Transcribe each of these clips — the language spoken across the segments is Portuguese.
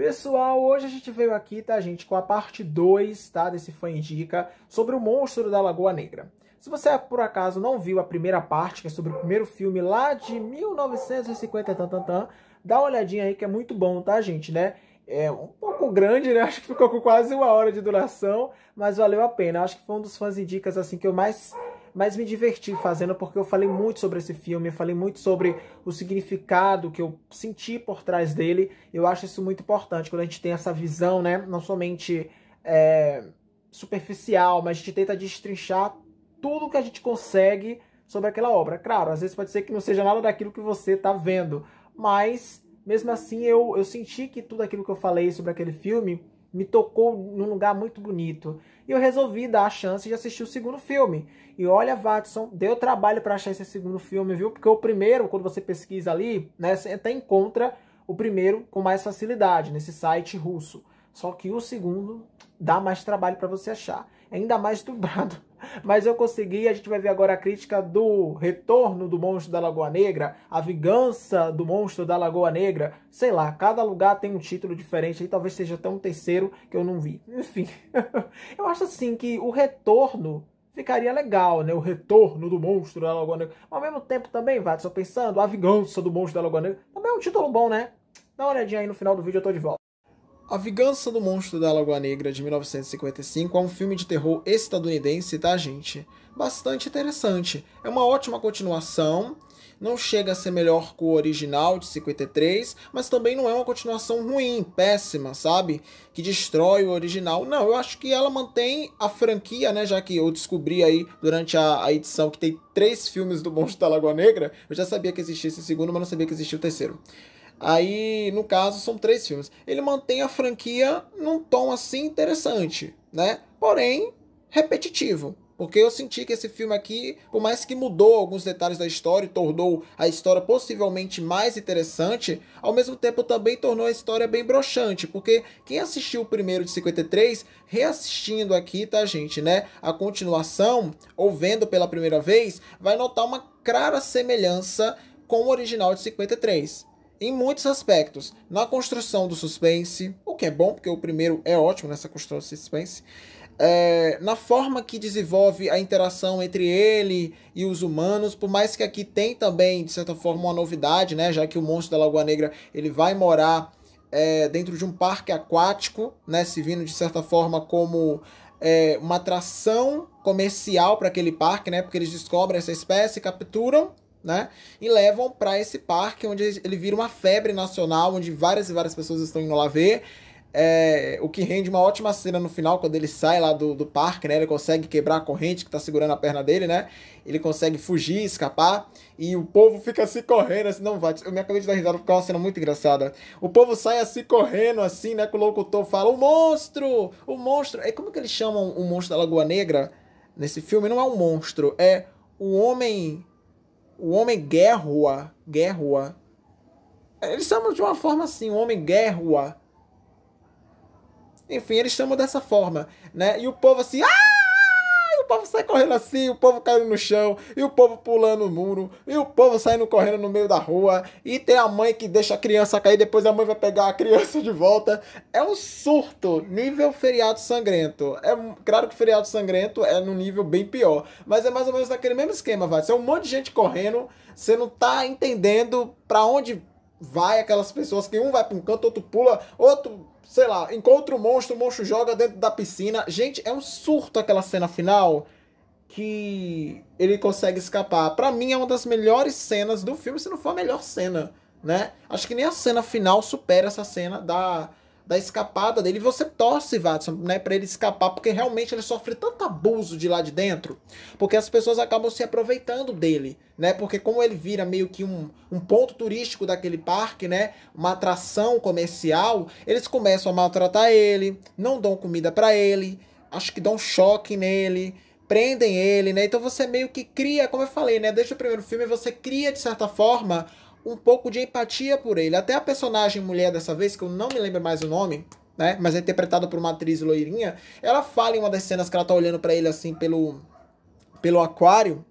Pessoal, hoje a gente veio aqui, tá, gente, com a parte 2, tá, desse Fã Indica, sobre o monstro da Lagoa Negra. Se você, por acaso, não viu a primeira parte, que é sobre o primeiro filme lá de 1950, tan, tan, tan, dá uma olhadinha aí que é muito bom, tá, gente, né? É um pouco grande, né? Acho que ficou com quase uma hora de duração, mas valeu a pena. Acho que foi um dos fãs indicas, assim, que eu mais mas me diverti fazendo porque eu falei muito sobre esse filme, eu falei muito sobre o significado que eu senti por trás dele. Eu acho isso muito importante quando a gente tem essa visão, né? Não somente é, superficial, mas a gente tenta destrinchar tudo que a gente consegue sobre aquela obra. Claro, às vezes pode ser que não seja nada daquilo que você está vendo, mas mesmo assim eu, eu senti que tudo aquilo que eu falei sobre aquele filme me tocou num lugar muito bonito. E eu resolvi dar a chance de assistir o segundo filme. E olha, Watson, deu trabalho para achar esse segundo filme, viu? Porque o primeiro, quando você pesquisa ali, né, você até encontra o primeiro com mais facilidade nesse site russo. Só que o segundo dá mais trabalho para você achar. É ainda mais dublado. Mas eu consegui, a gente vai ver agora a crítica do retorno do monstro da Lagoa Negra, a vingança do monstro da Lagoa Negra. Sei lá, cada lugar tem um título diferente, aí talvez seja até um terceiro que eu não vi. Enfim, eu acho assim que o retorno ficaria legal, né? O retorno do monstro da Lagoa Negra. Mas ao mesmo tempo também, vai, só pensando, a vingança do monstro da Lagoa Negra. Também é um título bom, né? Dá uma olhadinha aí no final do vídeo, eu tô de volta. A Vingança do Monstro da Lagoa Negra, de 1955, é um filme de terror estadunidense, tá, gente? Bastante interessante. É uma ótima continuação, não chega a ser melhor que o original de 53, mas também não é uma continuação ruim, péssima, sabe? Que destrói o original. Não, eu acho que ela mantém a franquia, né? Já que eu descobri aí durante a, a edição que tem três filmes do Monstro da Lagoa Negra, eu já sabia que existia esse segundo, mas não sabia que existia o terceiro. Aí, no caso, são três filmes. Ele mantém a franquia num tom assim interessante, né? Porém, repetitivo. Porque eu senti que esse filme aqui, por mais que mudou alguns detalhes da história e tornou a história possivelmente mais interessante, ao mesmo tempo também tornou a história bem broxante. Porque quem assistiu o primeiro de 53, reassistindo aqui, tá, gente, né? A continuação, ou vendo pela primeira vez, vai notar uma clara semelhança com o original de 53 em muitos aspectos. Na construção do suspense, o que é bom, porque o primeiro é ótimo nessa construção do suspense. É, na forma que desenvolve a interação entre ele e os humanos, por mais que aqui tem também, de certa forma, uma novidade, né? Já que o monstro da Lagoa Negra ele vai morar é, dentro de um parque aquático, né? Se vindo de certa forma como é, uma atração comercial para aquele parque, né? Porque eles descobrem essa espécie, capturam né? E levam para esse parque onde ele vira uma febre nacional, onde várias e várias pessoas estão indo lá ver. É, o que rende uma ótima cena no final, quando ele sai lá do, do parque, né? Ele consegue quebrar a corrente que tá segurando a perna dele, né? Ele consegue fugir, escapar, e o povo fica assim correndo, assim, não vai. Eu me acabei de dar risada porque é uma cena muito engraçada. O povo sai assim correndo, assim, né? Que o locutor fala: O monstro! O monstro! É como que eles chamam o monstro da Lagoa Negra nesse filme? Não é um monstro, é o homem o homem guerra, guerra. Eles chamam de uma forma assim, o homem guerra. Enfim, eles chamam dessa forma, né? E o povo assim, ah! povo sai correndo assim, o povo caindo no chão, e o povo pulando o muro, e o povo saindo correndo no meio da rua, e tem a mãe que deixa a criança cair, depois a mãe vai pegar a criança de volta. É um surto, nível feriado sangrento. É claro que feriado sangrento é num nível bem pior, mas é mais ou menos naquele mesmo esquema, vai. É um monte de gente correndo, você não tá entendendo para onde vai aquelas pessoas que um vai para um canto, outro pula, outro, sei lá, encontra o um monstro, o monstro joga dentro da piscina. Gente, é um surto aquela cena final que ele consegue escapar. Para mim é uma das melhores cenas do filme, se não for a melhor cena, né? Acho que nem a cena final supera essa cena da da escapada dele. E você torce, Watson, né, para ele escapar, porque realmente ele sofre tanto abuso de lá de dentro, porque as pessoas acabam se aproveitando dele, né? Porque como ele vira meio que um, um ponto turístico daquele parque, né, uma atração comercial, eles começam a maltratar ele, não dão comida para ele, acho que dão choque nele, prendem ele, né? Então você meio que cria, como eu falei, né? Desde o primeiro filme você cria de certa forma um pouco de empatia por ele. Até a personagem mulher dessa vez, que eu não me lembro mais o nome, né? Mas é interpretada por uma atriz loirinha, ela fala em uma das cenas que ela tá olhando para ele assim pelo pelo aquário,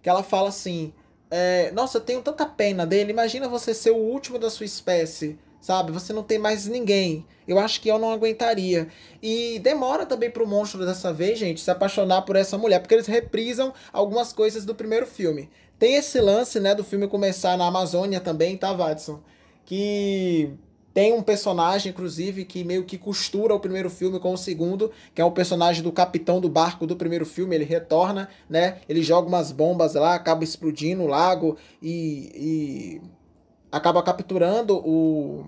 que ela fala assim: é, "Nossa, eu tenho tanta pena dele. Imagina você ser o último da sua espécie." sabe? Você não tem mais ninguém. Eu acho que eu não aguentaria. E demora também pro monstro dessa vez, gente, se apaixonar por essa mulher, porque eles reprisam algumas coisas do primeiro filme. Tem esse lance, né, do filme começar na Amazônia também, tá, Watson? Que tem um personagem, inclusive, que meio que costura o primeiro filme com o segundo, que é o personagem do capitão do barco do primeiro filme. Ele retorna, né? Ele joga umas bombas lá, acaba explodindo o lago e, e acaba capturando o,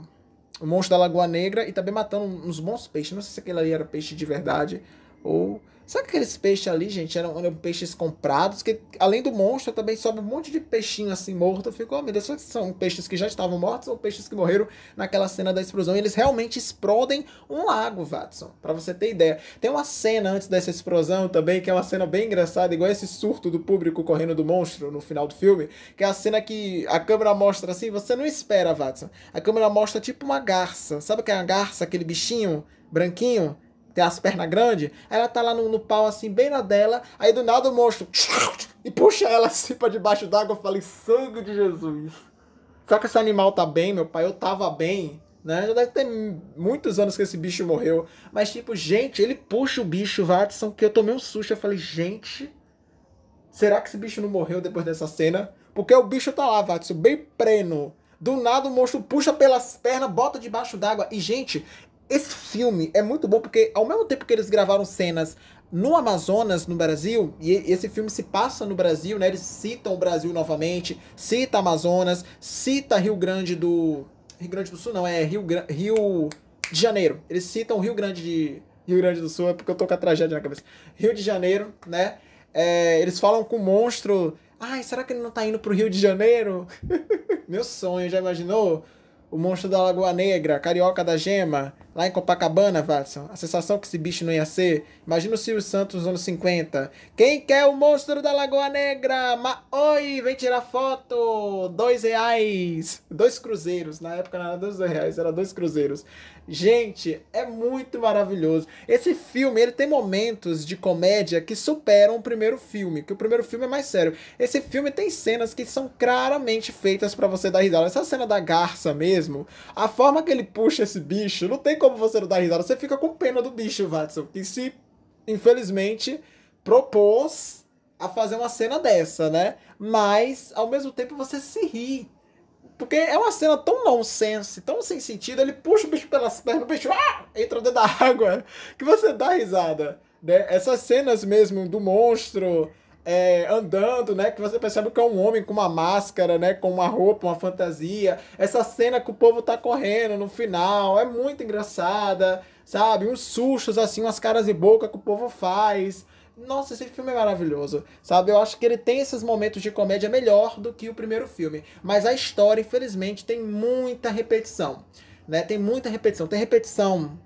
o monstro da Lagoa Negra e também matando uns bons peixes. Não sei se aquele ali era peixe de verdade ou Sabe aqueles peixes ali, gente? Eram, eram peixes comprados, que além do monstro também sobe um monte de peixinho assim morto. Ficou, oh, meu Deus, são peixes que já estavam mortos ou peixes que morreram naquela cena da explosão? E eles realmente explodem um lago, Watson, para você ter ideia. Tem uma cena antes dessa explosão também, que é uma cena bem engraçada, igual esse surto do público correndo do monstro no final do filme, que é a cena que a câmera mostra assim, você não espera, Watson. A câmera mostra tipo uma garça. Sabe o que é uma garça, aquele bichinho branquinho? tem as pernas grandes, ela tá lá no, no, pau, assim, bem na dela, aí do nada o monstro e puxa ela assim pra debaixo d'água, eu falei, sangue de Jesus. Será que esse animal tá bem, meu pai? Eu tava bem, né? Já deve ter muitos anos que esse bicho morreu, mas tipo, gente, ele puxa o bicho, Watson, que eu tomei um susto, eu falei, gente, será que esse bicho não morreu depois dessa cena? Porque o bicho tá lá, Watson, bem preno, do nada o monstro puxa pelas pernas, bota debaixo d'água. E, gente, esse filme é muito bom porque, ao mesmo tempo que eles gravaram cenas no Amazonas, no Brasil, e esse filme se passa no Brasil, né? Eles citam o Brasil novamente, cita Amazonas, cita Rio Grande do. Rio Grande do Sul, não, é Rio, Gra... Rio de Janeiro. Eles citam Rio Grande de. Rio Grande do Sul, é porque eu tô com a tragédia na cabeça. Rio de Janeiro, né? É, eles falam com o monstro. Ai, será que ele não tá indo pro Rio de Janeiro? Meu sonho, já imaginou? O monstro da Lagoa Negra, Carioca da Gema lá em Copacabana, Watson. A sensação que esse bicho não ia ser. Imagina o Silvio Santos nos anos 50. Quem quer é o monstro da Lagoa Negra? Ma Oi, vem tirar foto! Dois reais. Dois cruzeiros. Na época não era dois reais, era dois cruzeiros. Gente, é muito maravilhoso. Esse filme, ele tem momentos de comédia que superam o primeiro filme, que o primeiro filme é mais sério. Esse filme tem cenas que são claramente feitas para você dar risada. Essa cena da garça mesmo, a forma que ele puxa esse bicho, não tem como você não dar risada. Você fica com pena do bicho, Watson, que se, infelizmente, propôs a fazer uma cena dessa, né? Mas, ao mesmo tempo, você se ri. Porque é uma cena tão nonsense, tão sem sentido, ele puxa o bicho pelas pernas, o bicho ah! entra dentro da água, que você dá risada. Né? Essas cenas mesmo do monstro, é, andando, né? Que você percebe que é um homem com uma máscara, né? Com uma roupa, uma fantasia. Essa cena que o povo tá correndo no final é muito engraçada, sabe? Uns sustos, assim, umas caras e boca que o povo faz. Nossa, esse filme é maravilhoso, sabe? Eu acho que ele tem esses momentos de comédia melhor do que o primeiro filme. Mas a história, infelizmente, tem muita repetição, né? Tem muita repetição. Tem repetição.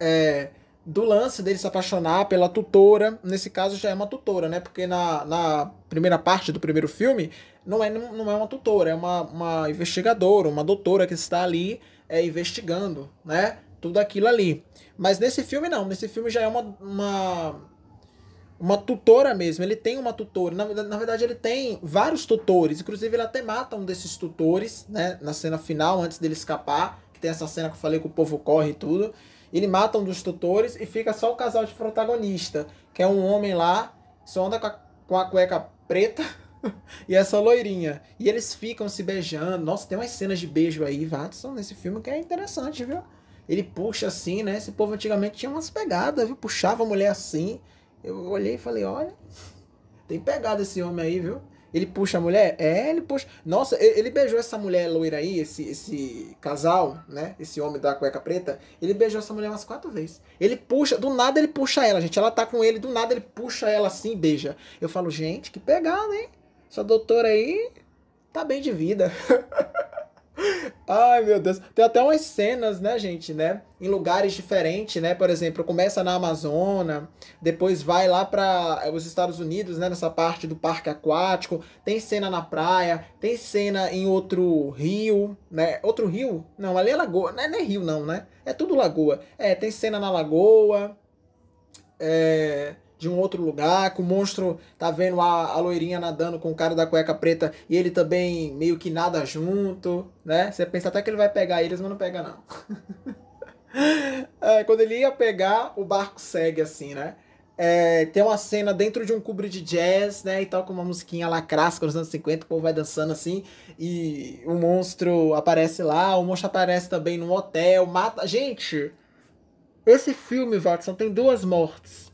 É, do lance dele se apaixonar pela tutora. Nesse caso já é uma tutora, né? Porque na, na primeira parte do primeiro filme não é, não é uma tutora, é uma, uma investigadora, uma doutora que está ali é, investigando, né? Tudo aquilo ali. Mas nesse filme não, nesse filme já é uma, uma uma tutora mesmo. Ele tem uma tutora. Na, na verdade, ele tem vários tutores. Inclusive, ele até mata um desses tutores, né? Na cena final, antes dele escapar. Que tem essa cena que eu falei que o povo corre e tudo. Ele mata um dos tutores e fica só o casal de protagonista, que é um homem lá, só anda com a, com a cueca preta e essa é loirinha. E eles ficam se beijando. Nossa, tem umas cenas de beijo aí, Watson, nesse filme que é interessante, viu? Ele puxa assim, né? Esse povo antigamente tinha umas pegadas, viu? Puxava a mulher assim. Eu olhei e falei, olha, tem pegada esse homem aí, viu? Ele puxa a mulher? É, ele puxa. Nossa, ele beijou essa mulher loira aí, esse, esse casal, né? Esse homem da cueca preta. Ele beijou essa mulher umas quatro vezes. Ele puxa, do nada ele puxa ela, gente. Ela tá com ele, do nada ele puxa ela assim e beija. Eu falo, gente, que pegada, hein? Essa doutora aí tá bem de vida. Ai, meu Deus. Tem até umas cenas, né, gente, né? Em lugares diferentes, né? Por exemplo, começa na Amazônia, depois vai lá para eh, os Estados Unidos, né? Nessa parte do parque aquático. Tem cena na praia, tem cena em outro rio, né? Outro rio? Não, ali é lagoa. Não é, não é rio, não, né? É tudo lagoa. É, tem cena na lagoa. É de um outro lugar, que o monstro tá vendo a, a loirinha nadando com o cara da cueca preta e ele também meio que nada junto, né? Você pensa até que ele vai pegar eles, mas não pega não. é, quando ele ia pegar, o barco segue assim, né? É, tem uma cena dentro de um cubre de jazz, né? E tal, com uma musiquinha lá clássica dos anos 50, o povo vai dançando assim, e o monstro aparece lá, o monstro aparece também num hotel, mata. Gente, esse filme, Watson, tem duas mortes.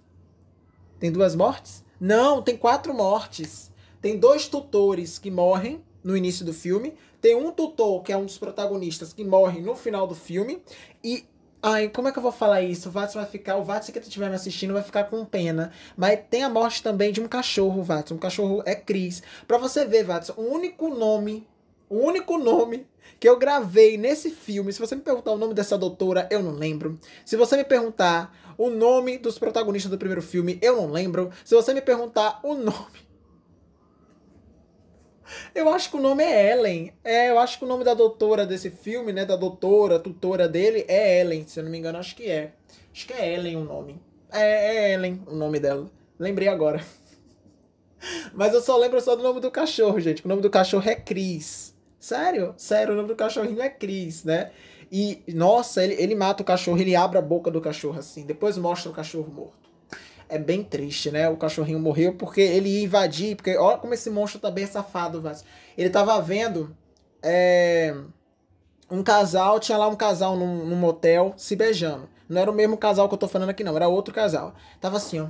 Tem duas mortes? Não, tem quatro mortes. Tem dois tutores que morrem no início do filme. Tem um tutor, que é um dos protagonistas, que morre no final do filme. E. Ai, como é que eu vou falar isso? O Watson vai ficar. O Watson que estiver me assistindo vai ficar com pena. Mas tem a morte também de um cachorro, Watson. Um cachorro é Cris. Pra você ver, Watson, o único nome. O único nome que eu gravei nesse filme. Se você me perguntar o nome dessa doutora, eu não lembro. Se você me perguntar o nome dos protagonistas do primeiro filme eu não lembro. Se você me perguntar o nome. Eu acho que o nome é Ellen. É, eu acho que o nome da doutora desse filme, né? Da doutora, tutora dele, é Ellen. Se eu não me engano, acho que é. Acho que é Ellen o nome. É, é Ellen o nome dela. Lembrei agora. Mas eu só lembro só do nome do cachorro, gente. O nome do cachorro é Cris. Sério? Sério, o nome do cachorrinho é Cris, né? E, nossa, ele, ele mata o cachorro, ele abre a boca do cachorro assim. Depois mostra o cachorro morto. É bem triste, né? O cachorrinho morreu porque ele ia invadir. Porque olha como esse monstro tá bem safado, Ele tava vendo. É, um casal, tinha lá um casal num, num motel se beijando. Não era o mesmo casal que eu tô falando aqui, não. Era outro casal. Tava assim, ó.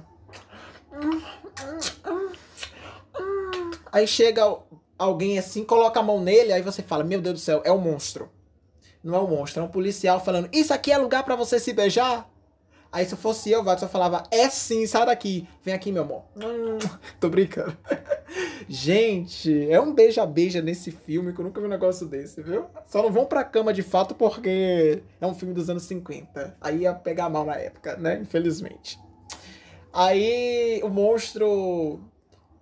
Aí chega alguém assim, coloca a mão nele, aí você fala: Meu Deus do céu, é o um monstro não é um monstro, é um policial falando: Isso aqui é lugar para você se beijar? Aí se fosse eu, o só falava, é sim, sai daqui. Vem aqui, meu amor. Hum, tô brincando. Gente, é um beija-beija nesse filme que eu nunca vi um negócio desse, viu? Só não vão pra cama de fato porque é um filme dos anos 50. Aí ia pegar mal na época, né? Infelizmente. Aí o monstro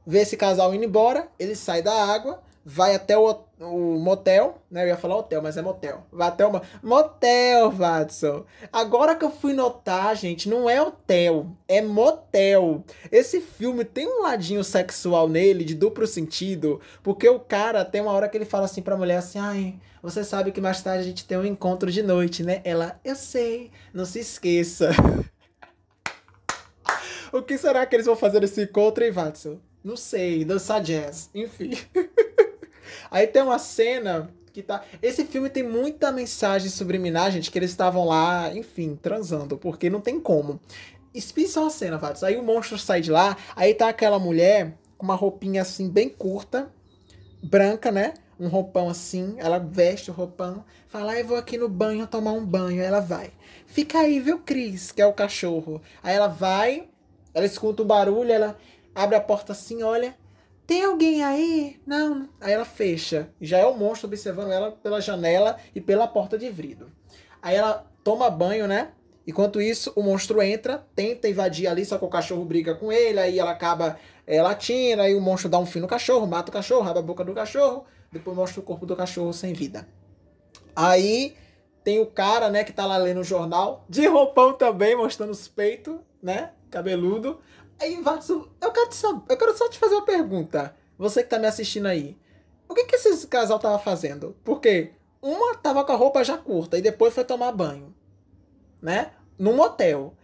vê esse casal indo embora, ele sai da água vai até o, o motel, né? Eu ia falar hotel, mas é motel. Vai até o motel, Watson. Agora que eu fui notar, gente, não é hotel, é motel. Esse filme tem um ladinho sexual nele de duplo sentido, porque o cara tem uma hora que ele fala assim pra mulher assim: "Ai, você sabe que mais tarde a gente tem um encontro de noite, né?" Ela: "Eu sei, não se esqueça." o que será que eles vão fazer nesse encontro, hein, Watson? Não sei, dançar jazz, enfim. Aí tem uma cena que tá. Esse filme tem muita mensagem subliminar, gente, que eles estavam lá, enfim, transando, porque não tem como. só uma cena, Vatos. Aí o monstro sai de lá, aí tá aquela mulher com uma roupinha assim, bem curta, branca, né? Um roupão assim, ela veste o roupão, fala, ah, eu vou aqui no banho tomar um banho. Aí ela vai. Fica aí, viu, Cris, que é o cachorro. Aí ela vai, ela escuta o barulho, ela abre a porta assim, olha, tem alguém aí? Não. Aí ela fecha. Já é o monstro observando ela pela janela e pela porta de vidro. Aí ela toma banho, né? Enquanto isso, o monstro entra, tenta invadir ali, só que o cachorro briga com ele, aí ela acaba é, latindo, aí o monstro dá um fim no cachorro, mata o cachorro, abre a boca do cachorro, depois mostra o corpo do cachorro sem vida. Aí tem o cara, né, que tá lá lendo o jornal, de roupão também, mostrando os peitos, né, cabeludo. Aí, Watson, eu quero, te eu quero só te fazer uma pergunta. Você que tá me assistindo aí. O que que esse casal tava fazendo? Porque uma tava com a roupa já curta e depois foi tomar banho. Né? Num hotel.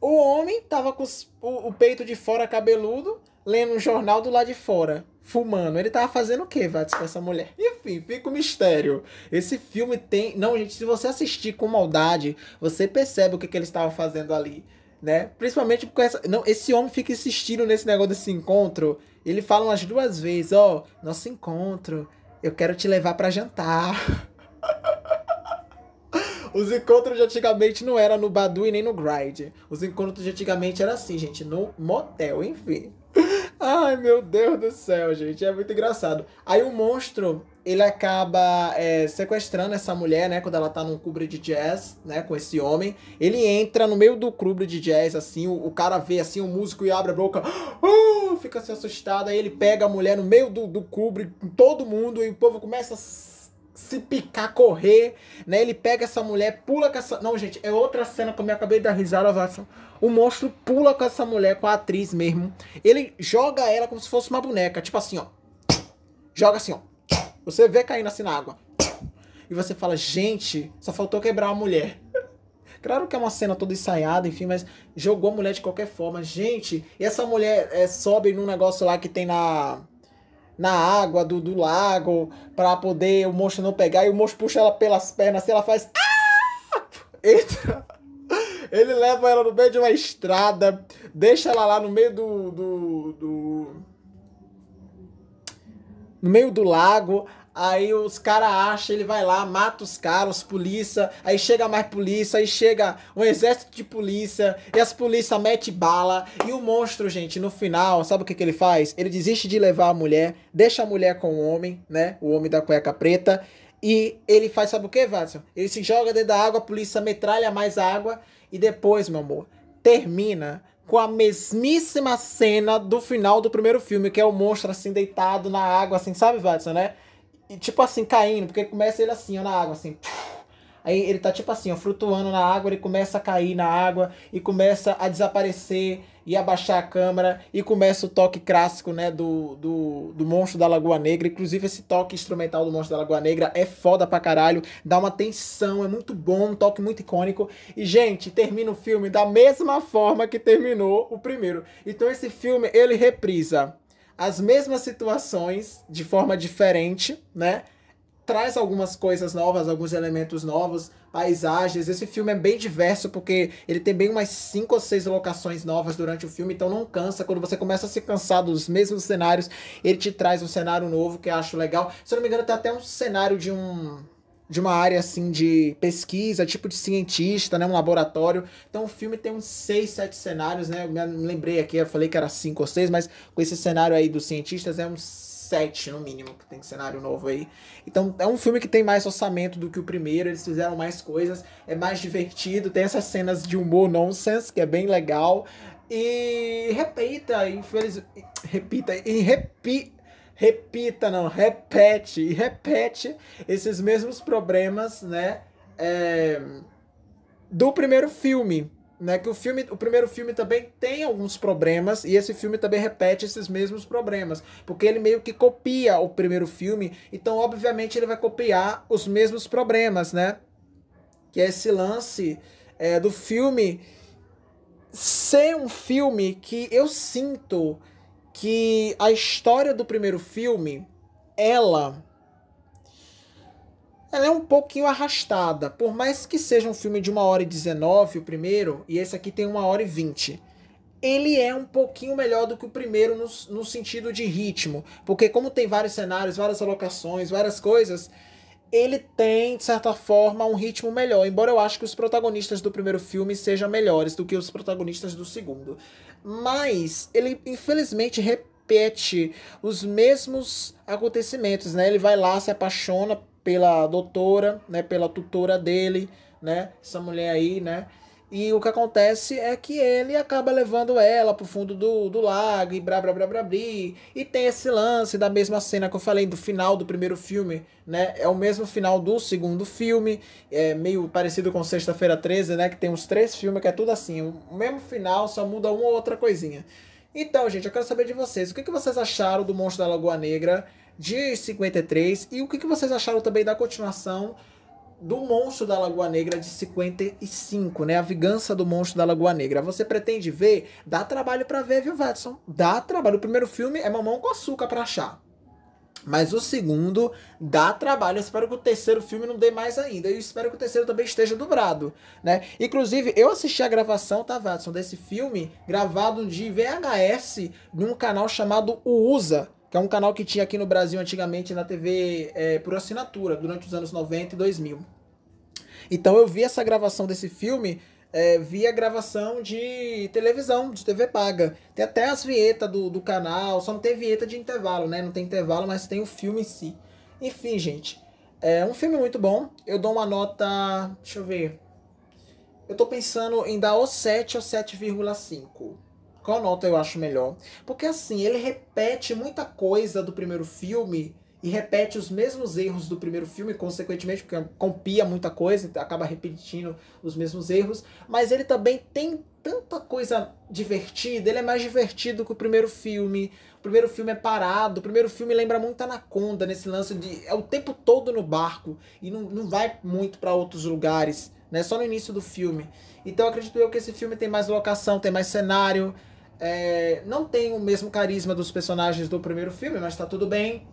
O homem tava com os, o, o, peito de fora cabeludo, lendo um jornal do lado de fora, fumando. Ele tava fazendo o que, Vats, com essa mulher? Enfim, fica o um mistério. Esse filme tem. Não, gente, se você assistir com maldade, você percebe o que, que ele estava fazendo ali né? Principalmente porque essa, não, esse homem fica insistindo nesse negócio desse encontro. Ele fala umas duas vezes, ó, oh, nosso encontro, eu quero te levar para jantar. Os encontros de antigamente não era no Badu e nem no Grind. Os encontros de antigamente era assim, gente, no motel, enfim. Ai, meu Deus do céu, gente. É muito engraçado. Aí o monstro, ele acaba é, sequestrando essa mulher, né? Quando ela tá num cubre de jazz, né? Com esse homem. Ele entra no meio do cubre de jazz, assim. O, o cara vê, assim, o músico e abre a boca. Uh, fica se assustado. Aí ele pega a mulher no meio do, do clube, todo mundo. E o povo começa a se picar, correr, né? Ele pega essa mulher, pula com essa. Não, gente, é outra cena que eu me acabei de dar risada, Vasson. O monstro pula com essa mulher, com a atriz mesmo. Ele joga ela como se fosse uma boneca, tipo assim, ó. Joga assim, ó. Você vê caindo assim na água. E você fala, gente, só faltou quebrar a mulher. Claro que é uma cena toda ensaiada, enfim, mas jogou a mulher de qualquer forma. Gente, e essa mulher é, sobe num negócio lá que tem na na água do, do lago para poder o monstro não pegar e o monstro puxa ela pelas pernas e ela faz ah! entra ele leva ela no meio de uma estrada deixa ela lá no meio do, do, do no meio do lago Aí os caras acham, ele vai lá, mata os caras, polícia, aí chega mais polícia, aí chega um exército de polícia, e as polícia mete bala. E o monstro, gente, no final, sabe o que, que ele faz? Ele desiste de levar a mulher, deixa a mulher com o homem, né? O homem da cueca preta. E ele faz, sabe o que, Watson? Ele se joga dentro da água, a polícia metralha mais água. E depois, meu amor, termina com a mesmíssima cena do final do primeiro filme, que é o monstro assim deitado na água, assim, sabe, Watson, né? E tipo assim, caindo, porque começa ele assim, ó, na água, assim. Aí ele tá tipo assim, ó, flutuando na água, ele começa a cair na água e começa a desaparecer e abaixar a câmera e começa o toque clássico, né, do, do, do Monstro da Lagoa Negra. Inclusive esse toque instrumental do Monstro da Lagoa Negra é foda pra caralho, dá uma tensão, é muito bom, um toque muito icônico. E gente, termina o filme da mesma forma que terminou o primeiro. Então esse filme ele reprisa as mesmas situações de forma diferente, né? Traz algumas coisas novas, alguns elementos novos, paisagens. Esse filme é bem diverso porque ele tem bem umas cinco ou seis locações novas durante o filme, então não cansa. Quando você começa a se cansar dos mesmos cenários, ele te traz um cenário novo que eu acho legal. Se eu não me engano, tem até um cenário de um de uma área assim de pesquisa, tipo de cientista, né, um laboratório. Então o filme tem uns seis, sete cenários, né? Eu me lembrei aqui, eu falei que era cinco ou seis, mas com esse cenário aí dos cientistas é uns sete no mínimo que tem cenário novo aí. Então é um filme que tem mais orçamento do que o primeiro, eles fizeram mais coisas, é mais divertido, tem essas cenas de humor nonsense que é bem legal. E repita, infelizmente repita, e repita repita, não, repete e repete esses mesmos problemas, né? É, do primeiro filme, né? Que o filme, o primeiro filme também tem alguns problemas e esse filme também repete esses mesmos problemas, porque ele meio que copia o primeiro filme, então obviamente ele vai copiar os mesmos problemas, né? Que é esse lance é, do filme ser um filme que eu sinto que a história do primeiro filme, ela ela é um pouquinho arrastada. Por mais que seja um filme de 1 hora e 19, o primeiro, e esse aqui tem 1 hora e 20. Ele é um pouquinho melhor do que o primeiro no, no sentido de ritmo. Porque como tem vários cenários, várias locações, várias coisas, ele tem, de certa forma, um ritmo melhor. Embora eu acho que os protagonistas do primeiro filme sejam melhores do que os protagonistas do segundo mas ele infelizmente repete os mesmos acontecimentos, né? Ele vai lá, se apaixona pela doutora, né, pela tutora dele, né? Essa mulher aí, né? E o que acontece é que ele acaba levando ela pro fundo do, do lago e blá blá blá blá blá. E tem esse lance da mesma cena que eu falei do final do primeiro filme, né? É o mesmo final do segundo filme, é meio parecido com Sexta-feira 13, né? Que tem uns três filmes que é tudo assim, o mesmo final, só muda uma ou outra coisinha. Então, gente, eu quero saber de vocês, o que, que vocês acharam do Monstro da Lagoa Negra de 53 e o que, que vocês acharam também da continuação do Monstro da Lagoa Negra de 55, né? A Vingança do Monstro da Lagoa Negra. Você pretende ver? Dá trabalho para ver, viu, Watson? Dá trabalho. O primeiro filme é mamão com açúcar para achar. Mas o segundo dá trabalho. Eu espero que o terceiro filme não dê mais ainda. Eu espero que o terceiro também esteja dobrado, né? Inclusive, eu assisti a gravação, tá, Watson, desse filme gravado de VHS num canal chamado O Usa que é um canal que tinha aqui no Brasil antigamente na TV é, por assinatura, durante os anos 90 e 2000. Então eu vi essa gravação desse filme, é, vi a gravação de televisão, de TV paga. Tem até as vinhetas do, do canal, só não tem vinheta de intervalo, né? Não tem intervalo, mas tem o filme em si. Enfim, gente, é um filme muito bom. Eu dou uma nota, deixa eu ver... Eu tô pensando em dar ou 7 ou 7,5. Qual nota eu acho melhor? Porque assim, ele repete muita coisa do primeiro filme e repete os mesmos erros do primeiro filme, consequentemente, porque compia muita coisa, então acaba repetindo os mesmos erros, mas ele também tem tanta coisa divertida, ele é mais divertido que o primeiro filme. O primeiro filme é parado, o primeiro filme lembra muito Anaconda nesse lance de é o tempo todo no barco e não, não vai muito para outros lugares, né? Só no início do filme. Então acredito eu que esse filme tem mais locação, tem mais cenário, é, não tem o mesmo carisma dos personagens do primeiro filme, mas tá tudo bem.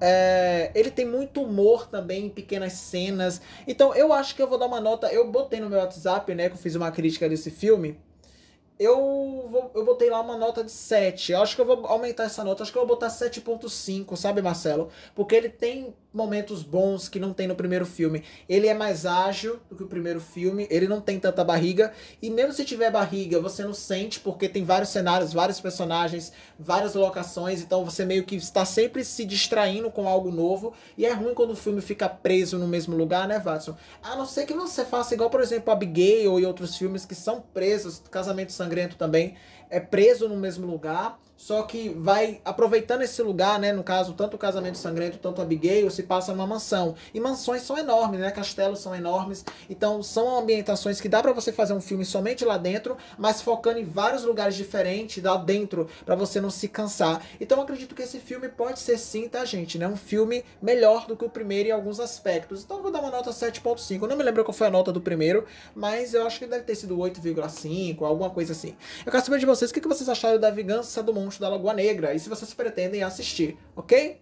É, ele tem muito humor também em pequenas cenas. Então eu acho que eu vou dar uma nota. Eu botei no meu WhatsApp, né, que eu fiz uma crítica desse filme eu, vou, eu botei lá uma nota de 7. Eu acho que eu vou aumentar essa nota. Eu acho que eu vou botar 7.5, sabe, Marcelo? Porque ele tem momentos bons que não tem no primeiro filme. Ele é mais ágil do que o primeiro filme. Ele não tem tanta barriga. E mesmo se tiver barriga, você não sente, porque tem vários cenários, vários personagens, várias locações. Então você meio que está sempre se distraindo com algo novo. E é ruim quando o filme fica preso no mesmo lugar, né, Watson? A não ser que você faça igual, por exemplo, Abigail e outros filmes que são presos, Casamento Sangrento sangrento também é preso no mesmo lugar, só que vai aproveitando esse lugar, né? No caso, tanto o casamento sangrento, tanto Abigail, se passa numa mansão. E mansões são enormes, né? Castelos são enormes. Então, são ambientações que dá para você fazer um filme somente lá dentro, mas focando em vários lugares diferentes lá dentro, para você não se cansar. Então, acredito que esse filme pode ser sim, tá, gente? Né? Um filme melhor do que o primeiro em alguns aspectos. Então, vou dar uma nota 7.5. Não me lembro qual foi a nota do primeiro, mas eu acho que deve ter sido 8,5, alguma coisa assim assim. Eu quero saber de vocês o que vocês acharam da vingança do monstro da Lagoa Negra e se vocês pretendem assistir, ok?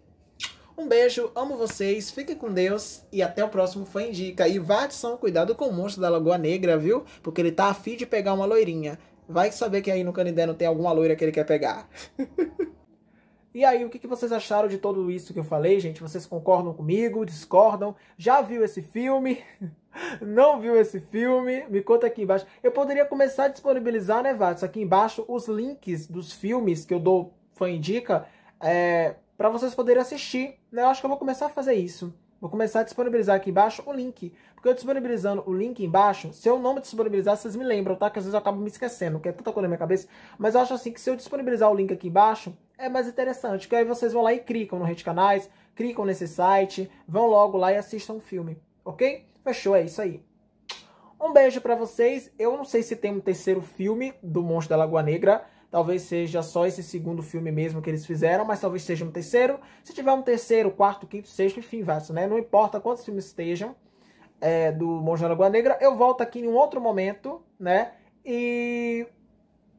Um beijo, amo vocês, fiquem com Deus e até o próximo Fã Indica. E vá de São cuidado com o monstro da Lagoa Negra, viu? Porque ele tá afim de pegar uma loirinha. Vai saber que aí no Canindé não tem alguma loira que ele quer pegar. e aí, o que vocês acharam de tudo isso que eu falei, gente? Vocês concordam comigo? Discordam? Já viu esse filme? não viu esse filme, me conta aqui embaixo. Eu poderia começar a disponibilizar, né, Vatos, aqui embaixo os links dos filmes que eu dou, foi indica, é, para vocês poderem assistir. Né? Eu acho que eu vou começar a fazer isso. Vou começar a disponibilizar aqui embaixo o link. Porque eu disponibilizando o link embaixo, se eu não me disponibilizar, vocês me lembram, tá? Que às vezes eu acabo me esquecendo, porque é tanta coisa na minha cabeça. Mas eu acho assim que se eu disponibilizar o link aqui embaixo, é mais interessante. Porque aí vocês vão lá e clicam no Rede Canais, clicam nesse site, vão logo lá e assistam o filme, ok? Fechou, é isso aí. Um beijo para vocês. Eu não sei se tem um terceiro filme do Monstro da Lagoa Negra. Talvez seja só esse segundo filme mesmo que eles fizeram, mas talvez seja um terceiro. Se tiver um terceiro, quarto, quinto, sexto, enfim, vai né? Não importa quantos filmes estejam é, do Monstro da Lagoa Negra, eu volto aqui em um outro momento, né? E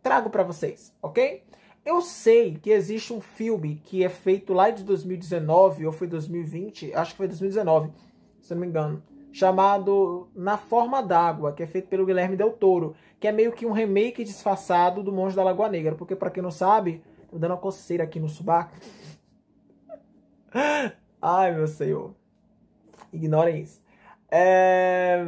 trago para vocês, ok? Eu sei que existe um filme que é feito lá de 2019, ou foi 2020, acho que foi 2019, se não me engano, chamado Na Forma d'Água, que é feito pelo Guilherme Del Toro, que é meio que um remake disfarçado do Monge da Lagoa Negra, porque para quem não sabe, tô dando uma coceira aqui no subaco. Ai, meu senhor. Ignorem isso. É...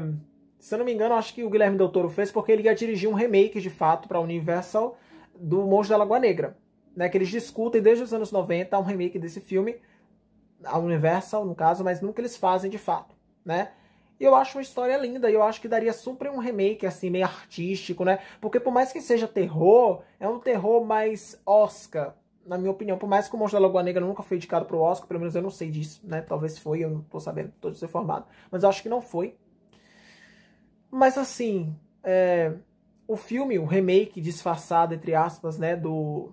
Se eu não me engano, acho que o Guilherme Del Toro fez porque ele ia dirigir um remake, de fato, para Universal do Monge da Lagoa Negra. Né, que eles discutem desde os anos 90 um remake desse filme, a Universal, no caso, mas nunca eles fazem de fato. Né? E eu acho uma história linda, e eu acho que daria super um remake, assim, meio artístico, né? Porque por mais que seja terror, é um terror mais Oscar, na minha opinião. Por mais que o Monstro da Lagoa Negra nunca foi indicado pro Oscar, pelo menos eu não sei disso, né? Talvez foi, eu não tô sabendo, tô desinformado. Mas eu acho que não foi. Mas assim, é... o filme, o remake disfarçado, entre aspas, né, do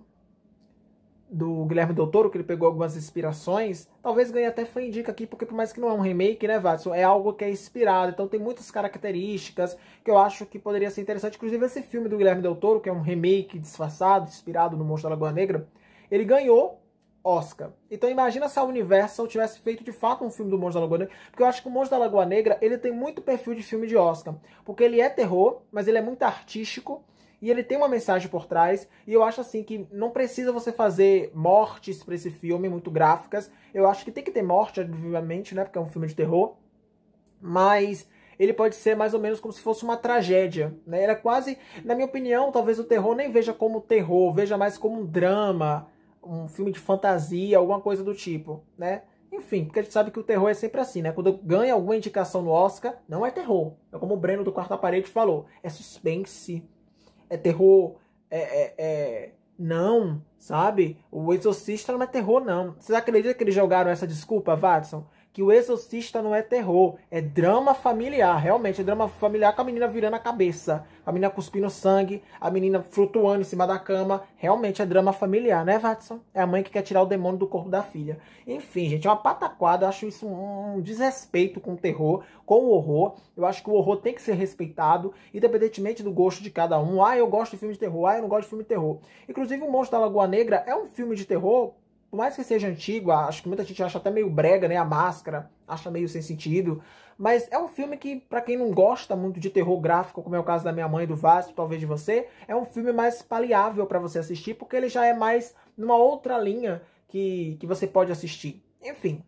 do Guilherme Del Toro, que ele pegou algumas inspirações. Talvez ganhe até foi indica aqui, porque por mais que não é um remake, né, Watson? É algo que é inspirado. Então tem muitas características que eu acho que poderia ser interessante. Inclusive esse filme do Guilherme Del Toro, que é um remake disfarçado, inspirado no Monstro da Lagoa Negra, ele ganhou Oscar. Então imagina se a Universal tivesse feito de fato um filme do Monstro da Lagoa Negra, porque eu acho que o Monstro da Lagoa Negra, ele tem muito perfil de filme de Oscar, porque ele é terror, mas ele é muito artístico, e ele tem uma mensagem por trás, e eu acho assim que não precisa você fazer mortes para esse filme, muito gráficas. Eu acho que tem que ter morte, obviamente, né? Porque é um filme de terror. Mas ele pode ser mais ou menos como se fosse uma tragédia, né? Ele é quase, na minha opinião, talvez o terror nem veja como terror, veja mais como um drama, um filme de fantasia, alguma coisa do tipo, né? Enfim, porque a gente sabe que o terror é sempre assim, né? Quando ganha alguma indicação no Oscar, não é terror. É como o Breno do Quarta Parede falou, é suspense, é terror, é, é, é não, sabe? O Exorcista não é terror, não. Vocês acreditam que eles jogaram essa desculpa, Watson? que o exorcista não é terror, é drama familiar, realmente, é drama familiar com a menina virando a cabeça, a menina cuspindo sangue, a menina flutuando em cima da cama, realmente é drama familiar, né, Watson? É a mãe que quer tirar o demônio do corpo da filha. Enfim, gente, é uma pataquada, eu acho isso um desrespeito com o terror, com o horror, eu acho que o horror tem que ser respeitado, independentemente do gosto de cada um, ah, eu gosto de filme de terror, ah, eu não gosto de filme de terror. Inclusive, O Monstro da Lagoa Negra é um filme de terror por mais que seja antigo, acho que muita gente acha até meio brega, né? A máscara, acha meio sem sentido. Mas é um filme que, para quem não gosta muito de terror gráfico, como é o caso da minha mãe, do Vasco, talvez de você, é um filme mais paliável para você assistir, porque ele já é mais numa outra linha que, que você pode assistir. Enfim.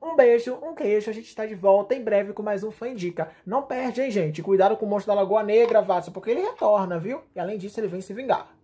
Um beijo, um queijo, a gente está de volta em breve com mais um Fã Indica. Não perde, hein, gente? Cuidado com o monstro da Lagoa Negra, Vasco, porque ele retorna, viu? E além disso, ele vem se vingar.